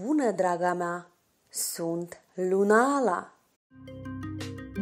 Bună, draga mea! Sunt Lunala!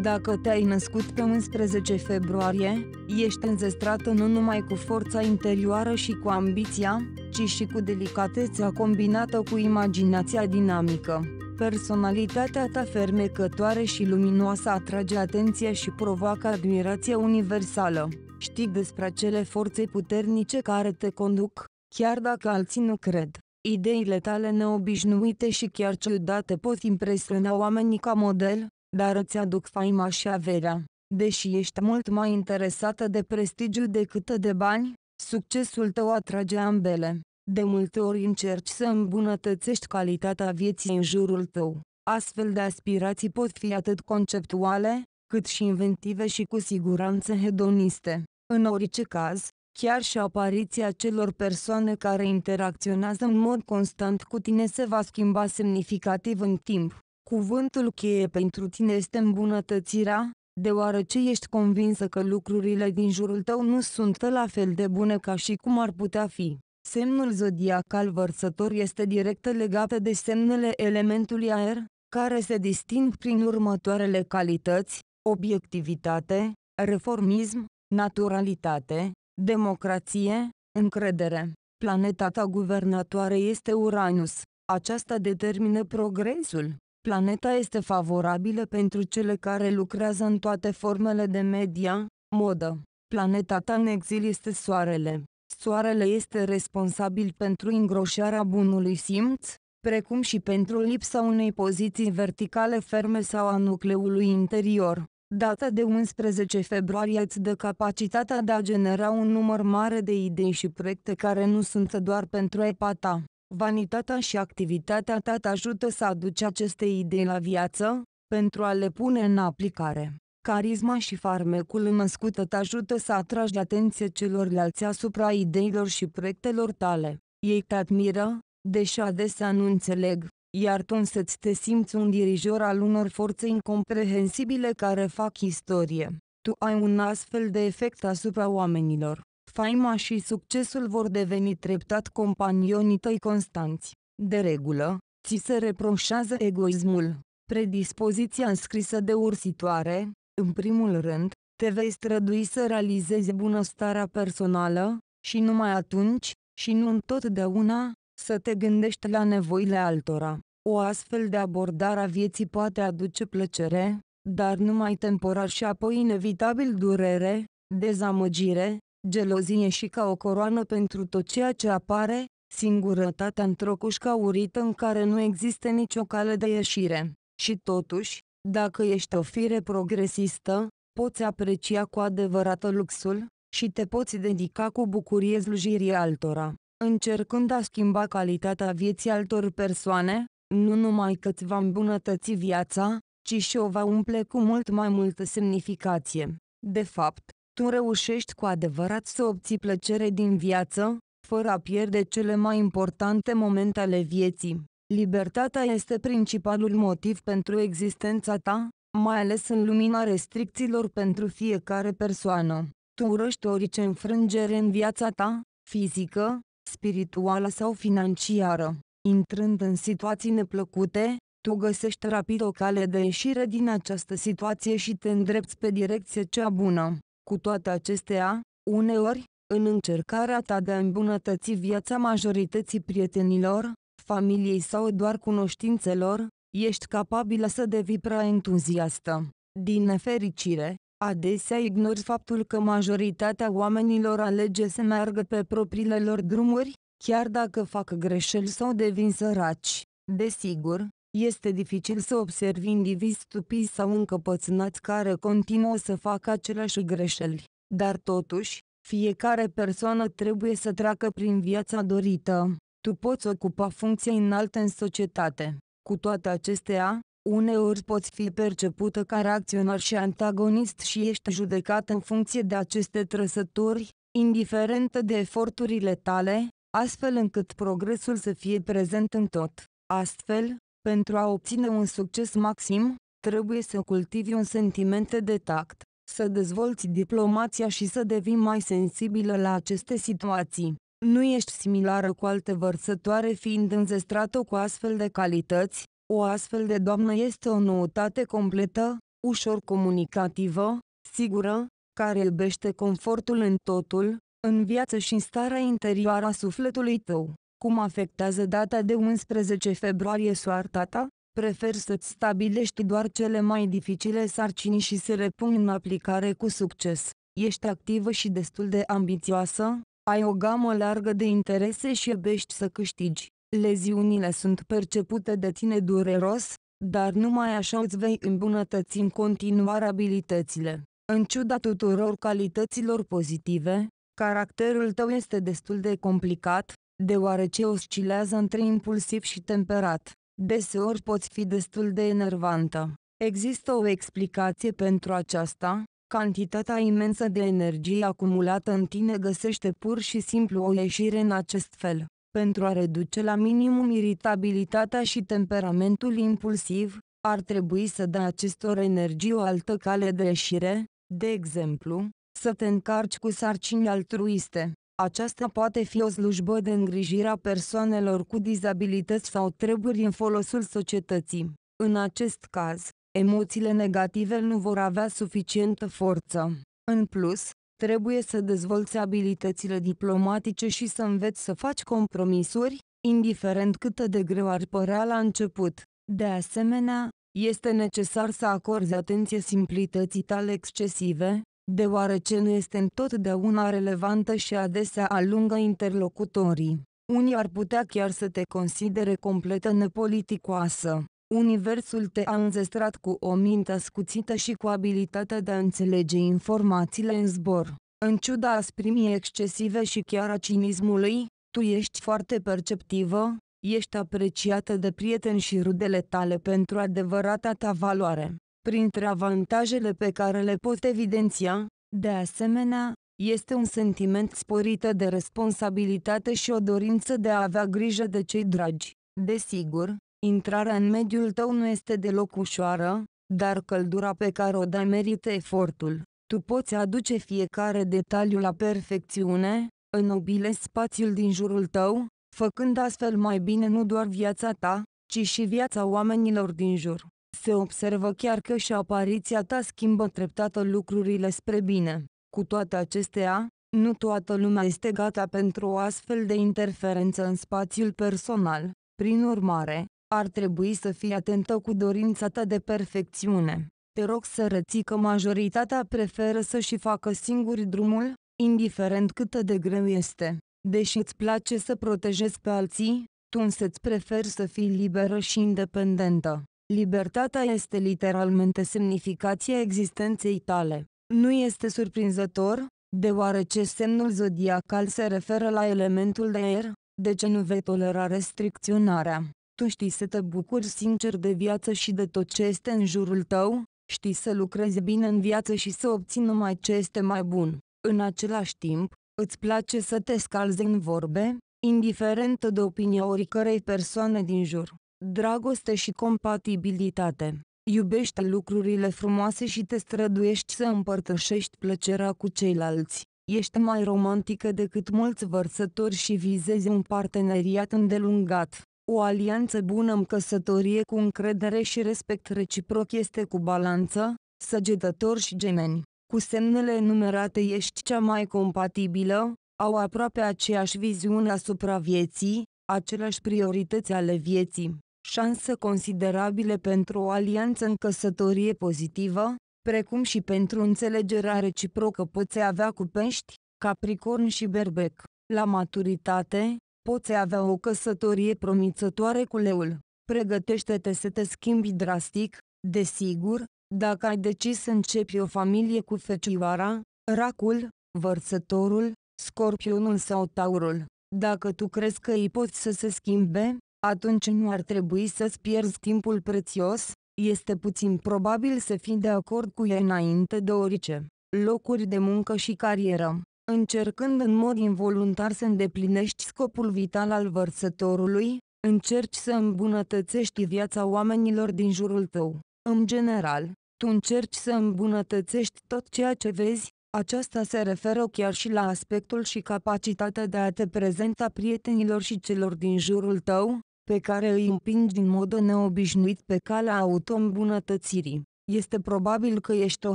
Dacă te-ai născut pe 11 februarie, ești înzestrată nu numai cu forța interioară și cu ambiția, ci și cu delicatețea combinată cu imaginația dinamică. Personalitatea ta fermecătoare și luminoasă atrage atenția și provoacă admirație universală. Știi despre acele forțe puternice care te conduc, chiar dacă alții nu cred. Ideile tale neobișnuite și chiar ciudate pot impresiona oamenii ca model, dar îți aduc faima și averea. Deși ești mult mai interesată de prestigiu decât de bani, succesul tău atrage ambele. De multe ori încerci să îmbunătățești calitatea vieții în jurul tău. Astfel de aspirații pot fi atât conceptuale, cât și inventive și cu siguranță hedoniste. În orice caz, Chiar și apariția celor persoane care interacționează în mod constant cu tine se va schimba semnificativ în timp. Cuvântul cheie pentru tine este îmbunătățirea, deoarece ești convinsă că lucrurile din jurul tău nu sunt la fel de bune ca și cum ar putea fi. Semnul zodiacal vărsător este direct legat de semnele elementului aer, care se disting prin următoarele calități, obiectivitate, reformism, naturalitate, democrație, încredere. Planeta ta guvernatoare este Uranus. Aceasta determină progresul. Planeta este favorabilă pentru cele care lucrează în toate formele de media, modă. Planeta ta în exil este Soarele. Soarele este responsabil pentru îngroșarea bunului simț, precum și pentru lipsa unei poziții verticale ferme sau a nucleului interior. Data de 11 februarie îți dă capacitatea de a genera un număr mare de idei și proiecte care nu sunt doar pentru epa ta. Vanitatea și activitatea ta te ajută să aduci aceste idei la viață, pentru a le pune în aplicare. Carisma și farmecul născută te ajută să atragi atenție celorlalți asupra ideilor și proiectelor tale. Ei te admiră, deși adesea nu înțeleg, iar tu însăți te simți un dirijor al unor forțe incomprehensibile care fac istorie. Tu ai un astfel de efect asupra oamenilor. Faima și succesul vor deveni treptat companionii tăi constanți. De regulă, ți se reproșează egoismul, predispoziția înscrisă de ursitoare, în primul rând, te vei strădui să realizezi bunăstarea personală, și numai atunci, și nu întotdeauna, să te gândești la nevoile altora. O astfel de abordare a vieții poate aduce plăcere, dar numai temporar și apoi inevitabil durere, dezamăgire, gelozie și ca o coroană pentru tot ceea ce apare, singurătatea într-o cușcă urită în care nu există nicio cale de ieșire. Și totuși, dacă ești o fire progresistă, poți aprecia cu adevărat luxul și te poți dedica cu bucurie slujirii altora încercând a schimba calitatea vieții altor persoane, nu numai că îți va îmbunătăți viața, ci și o va umple cu mult mai multă semnificație. De fapt, tu reușești cu adevărat să obții plăcere din viață, fără a pierde cele mai importante momente ale vieții. Libertatea este principalul motiv pentru existența ta, mai ales în lumina restricțiilor pentru fiecare persoană. Tu urăști orice înfrângere în viața ta, fizică, spirituală sau financiară. Intrând în situații neplăcute, tu găsești rapid o cale de ieșire din această situație și te îndrepți pe direcția cea bună. Cu toate acestea, uneori, în încercarea ta de a îmbunătăți viața majorității prietenilor, familiei sau doar cunoștințelor, ești capabilă să devii prea entuziastă. Din nefericire, Adesea ignor faptul că majoritatea oamenilor alege să meargă pe propriile lor drumuri, chiar dacă fac greșeli sau devin săraci. Desigur, este dificil să observi indivizi stupizi sau încăpățânați care continuă să facă aceleași greșeli, dar totuși, fiecare persoană trebuie să treacă prin viața dorită. Tu poți ocupa funcții înalte în societate. Cu toate acestea, Uneori poți fi percepută ca reacționar și antagonist și ești judecat în funcție de aceste trăsături, indiferent de eforturile tale, astfel încât progresul să fie prezent în tot. Astfel, pentru a obține un succes maxim, trebuie să cultivi un sentiment de tact, să dezvolți diplomația și să devii mai sensibilă la aceste situații. Nu ești similară cu alte vărsătoare fiind înzestrată cu astfel de calități, o astfel de doamnă este o noutate completă, ușor comunicativă, sigură, care iubește confortul în totul, în viață și în starea interioară a sufletului tău. Cum afectează data de 11 februarie soarta ta? Prefer să-ți stabilești doar cele mai dificile sarcini și să le pui în aplicare cu succes. Ești activă și destul de ambițioasă, ai o gamă largă de interese și iubești să câștigi. Leziunile sunt percepute de tine dureros, dar numai așa îți vei îmbunătăți în continuare abilitățile. În ciuda tuturor calităților pozitive, caracterul tău este destul de complicat, deoarece oscilează între impulsiv și temperat. Deseori poți fi destul de enervantă. Există o explicație pentru aceasta, cantitatea imensă de energie acumulată în tine găsește pur și simplu o ieșire în acest fel. Pentru a reduce la minimum iritabilitatea și temperamentul impulsiv, ar trebui să dă acestor energii o altă cale de ieșire, de exemplu, să te încarci cu sarcini altruiste. Aceasta poate fi o slujbă de îngrijire a persoanelor cu dizabilități sau treburi în folosul societății. În acest caz, emoțiile negative nu vor avea suficientă forță. În plus, Trebuie să dezvolți abilitățile diplomatice și să înveți să faci compromisuri, indiferent cât de greu ar părea la început. De asemenea, este necesar să acorzi atenție simplității tale excesive, deoarece nu este întotdeauna relevantă și adesea alungă interlocutorii. Unii ar putea chiar să te considere completă nepoliticoasă. Universul te-a înzestrat cu o minte scuțită și cu abilitatea de a înțelege informațiile în zbor. În ciuda asprimii excesive și chiar a cinismului, tu ești foarte perceptivă, ești apreciată de prieteni și rudele tale pentru adevărata ta valoare. Printre avantajele pe care le pot evidenția, de asemenea, este un sentiment sporit de responsabilitate și o dorință de a avea grijă de cei dragi. Desigur, Intrarea în mediul tău nu este deloc ușoară, dar căldura pe care o dai merită efortul. Tu poți aduce fiecare detaliu la perfecțiune, înnobilezi spațiul din jurul tău, făcând astfel mai bine nu doar viața ta, ci și viața oamenilor din jur. Se observă chiar că și apariția ta schimbă treptată lucrurile spre bine. Cu toate acestea, nu toată lumea este gata pentru o astfel de interferență în spațiul personal. Prin urmare, ar trebui să fii atentă cu dorința ta de perfecțiune. Te rog să reții că majoritatea preferă să-și facă singuri drumul, indiferent cât de greu este. Deși îți place să protejezi pe alții, tu însă-ți preferi să fii liberă și independentă. Libertatea este literalmente semnificația existenței tale. Nu este surprinzător, deoarece semnul zodiacal se referă la elementul de aer, de ce nu vei tolera restricționarea tu știi să te bucuri sincer de viață și de tot ce este în jurul tău, știi să lucrezi bine în viață și să obții numai ce este mai bun. În același timp, îți place să te scalzi în vorbe, indiferent de opinia oricărei persoane din jur. Dragoste și compatibilitate. Iubești lucrurile frumoase și te străduiești să împărtășești plăcerea cu ceilalți. Ești mai romantică decât mulți vărsători și vizezi un parteneriat îndelungat. O alianță bună în căsătorie cu încredere și respect reciproc este cu balanță, săgetător și gemeni. Cu semnele enumerate ești cea mai compatibilă, au aproape aceeași viziune asupra vieții, aceleași priorități ale vieții, șanse considerabile pentru o alianță în căsătorie pozitivă, precum și pentru înțelegerea reciprocă poți avea cu pești, capricorn și berbec. La maturitate, poți avea o căsătorie promițătoare cu leul. Pregătește-te să te schimbi drastic, desigur, dacă ai decis să începi o familie cu fecioara, racul, vărsătorul, scorpionul sau taurul. Dacă tu crezi că îi poți să se schimbe, atunci nu ar trebui să-ți pierzi timpul prețios, este puțin probabil să fii de acord cu ei înainte de orice. Locuri de muncă și carieră încercând în mod involuntar să îndeplinești scopul vital al vărsătorului, încerci să îmbunătățești viața oamenilor din jurul tău. În general, tu încerci să îmbunătățești tot ceea ce vezi, aceasta se referă chiar și la aspectul și capacitatea de a te prezenta prietenilor și celor din jurul tău, pe care îi împingi din mod neobișnuit pe calea auto-îmbunătățirii. Este probabil că ești o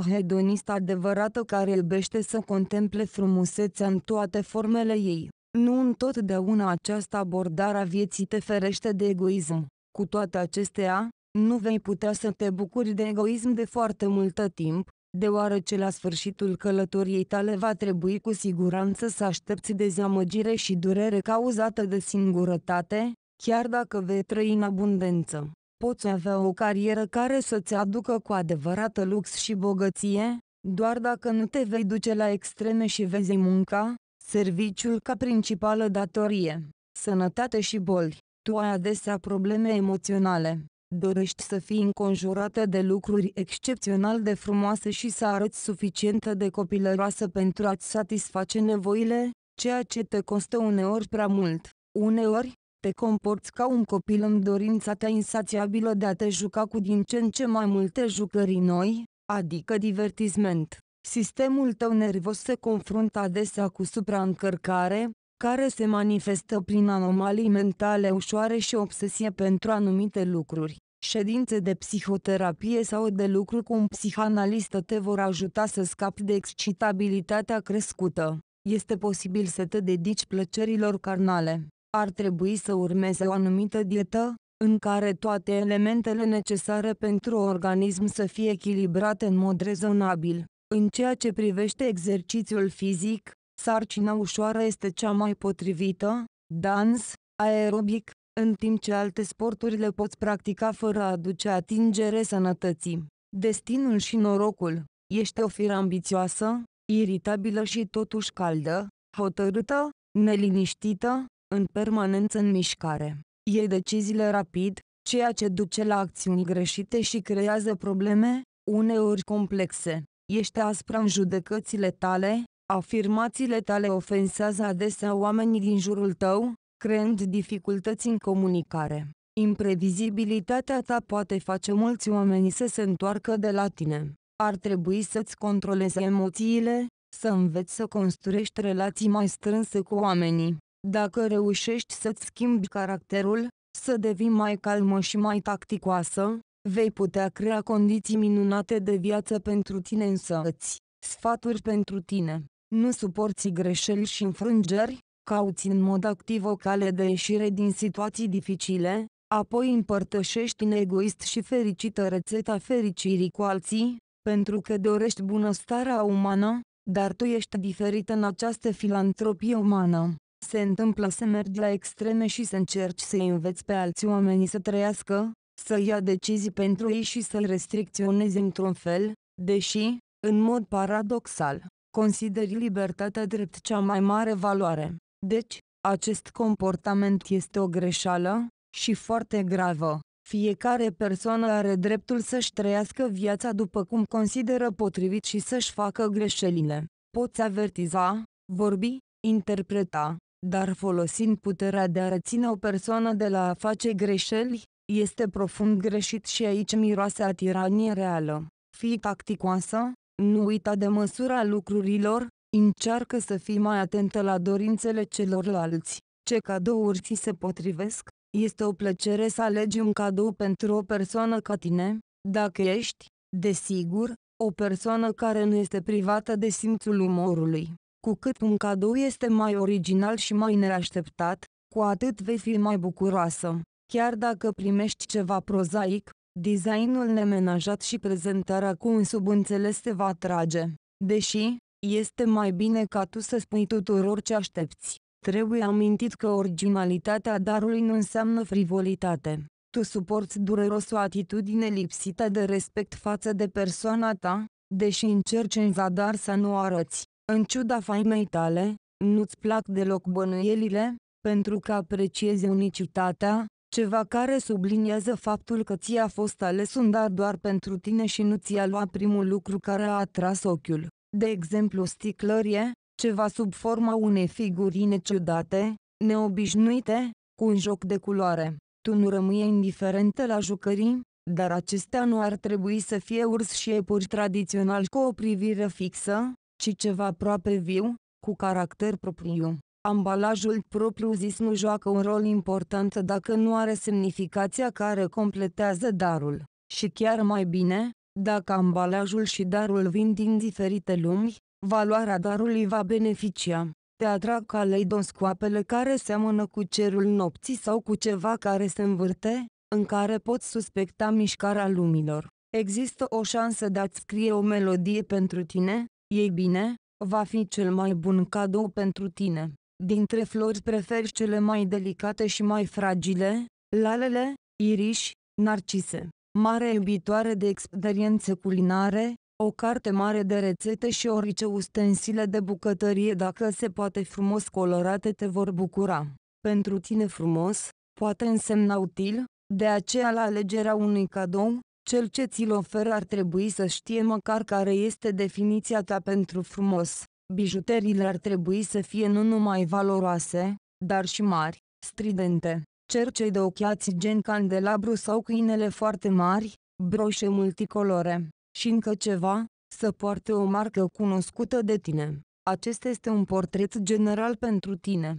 hedonistă adevărată care iubește să contemple frumusețea în toate formele ei. Nu întotdeauna această abordare a vieții te ferește de egoism. Cu toate acestea, nu vei putea să te bucuri de egoism de foarte multă timp, deoarece la sfârșitul călătoriei tale va trebui cu siguranță să aștepți dezamăgire și durere cauzată de singurătate, chiar dacă vei trăi în abundență poți avea o carieră care să-ți aducă cu adevărată lux și bogăție, doar dacă nu te vei duce la extreme și vezi munca, serviciul ca principală datorie, sănătate și boli. Tu ai adesea probleme emoționale. Dorești să fii înconjurată de lucruri excepțional de frumoase și să arăți suficientă de copilăroasă pentru a-ți satisface nevoile, ceea ce te costă uneori prea mult. Uneori, te comporți ca un copil în dorința ta insațiabilă de a te juca cu din ce în ce mai multe jucării noi, adică divertisment. Sistemul tău nervos se confruntă adesea cu supraîncărcare, care se manifestă prin anomalii mentale ușoare și obsesie pentru anumite lucruri. Ședințe de psihoterapie sau de lucru cu un psihanalistă te vor ajuta să scapi de excitabilitatea crescută. Este posibil să te dedici plăcerilor carnale ar trebui să urmeze o anumită dietă, în care toate elementele necesare pentru organism să fie echilibrate în mod rezonabil. În ceea ce privește exercițiul fizic, sarcina ușoară este cea mai potrivită, dans, aerobic, în timp ce alte sporturi le poți practica fără a aduce atingere sănătății. Destinul și norocul. Ești o fire ambițioasă, iritabilă și totuși caldă, hotărâtă, neliniștită, în permanență în mișcare. E deciziile rapid, ceea ce duce la acțiuni greșite și creează probleme, uneori complexe. Ești aspra în judecățile tale, afirmațiile tale ofensează adesea oamenii din jurul tău, creând dificultăți în comunicare. Imprevizibilitatea ta poate face mulți oameni să se întoarcă de la tine. Ar trebui să-ți controlezi emoțiile, să înveți să construiești relații mai strânse cu oamenii. Dacă reușești să-ți schimbi caracterul, să devii mai calmă și mai tacticoasă, vei putea crea condiții minunate de viață pentru tine însăți. Sfaturi pentru tine. Nu suporți greșeli și înfrângeri, cauți în mod activ o cale de ieșire din situații dificile, apoi împărtășești în egoist și fericită rețeta fericirii cu alții, pentru că dorești bunăstarea umană, dar tu ești diferită în această filantropie umană. Se întâmplă să mergi la extreme și să încerci să înveți pe alți oameni să trăiască, să ia decizii pentru ei și să-l restricționezi într-un fel, deși, în mod paradoxal, consideri libertatea drept cea mai mare valoare. Deci, acest comportament este o greșeală, și foarte gravă. Fiecare persoană are dreptul să-și trăiască viața după cum consideră potrivit și să-și facă greșelile. Poți avertiza, vorbi, interpreta, dar folosind puterea de a reține o persoană de la a face greșeli, este profund greșit și aici miroase a tiranie reală. Fii tacticoasă, nu uita de măsura lucrurilor, încearcă să fii mai atentă la dorințele celorlalți, ce cadouri ți se potrivesc, este o plăcere să alegi un cadou pentru o persoană ca tine, dacă ești, desigur, o persoană care nu este privată de simțul umorului. Cu cât un cadou este mai original și mai neașteptat, cu atât vei fi mai bucuroasă. Chiar dacă primești ceva prozaic, designul nemenajat și prezentarea cu un subînțeles te va atrage. Deși, este mai bine ca tu să spui tuturor ce aștepți. Trebuie amintit că originalitatea darului nu înseamnă frivolitate. Tu suporți dureros o atitudine lipsită de respect față de persoana ta, deși încerci în zadar să nu arăți. În ciuda faimei tale, nu-ți plac deloc bănuielile, pentru că apreciezi unicitatea, ceva care subliniază faptul că ți-a fost ales un dar doar pentru tine și nu ți-a luat primul lucru care a atras ochiul, de exemplu sticlărie, ceva sub forma unei figurine ciudate, neobișnuite, cu un joc de culoare. Tu nu rămâi indiferentă la jucării, dar acestea nu ar trebui să fie urs și iepuri tradițional cu o privire fixă, ci ceva aproape viu, cu caracter propriu. Ambalajul propriu-zis nu joacă un rol important dacă nu are semnificația care completează darul. Și chiar mai bine, dacă ambalajul și darul vin din diferite lumi, valoarea darului va beneficia. Te atrag caleidoscoapele care seamănă cu cerul nopții sau cu ceva care se învârte, în care poți suspecta mișcarea lumilor. Există o șansă de a-ți scrie o melodie pentru tine, ei bine, va fi cel mai bun cadou pentru tine. Dintre flori preferi cele mai delicate și mai fragile, lalele, iriși, narcise. Mare iubitoare de experiențe culinare, o carte mare de rețete și orice ustensile de bucătărie dacă se poate frumos colorate te vor bucura. Pentru tine frumos, poate însemna util, de aceea la alegerea unui cadou, cel ce ți-l oferă ar trebui să știe măcar care este definiția ta pentru frumos. Bijuteriile ar trebui să fie nu numai valoroase, dar și mari, stridente. Cercei de ochiați gen candelabru sau câinele foarte mari, broșe multicolore. Și încă ceva, să poarte o marcă cunoscută de tine. Acesta este un portret general pentru tine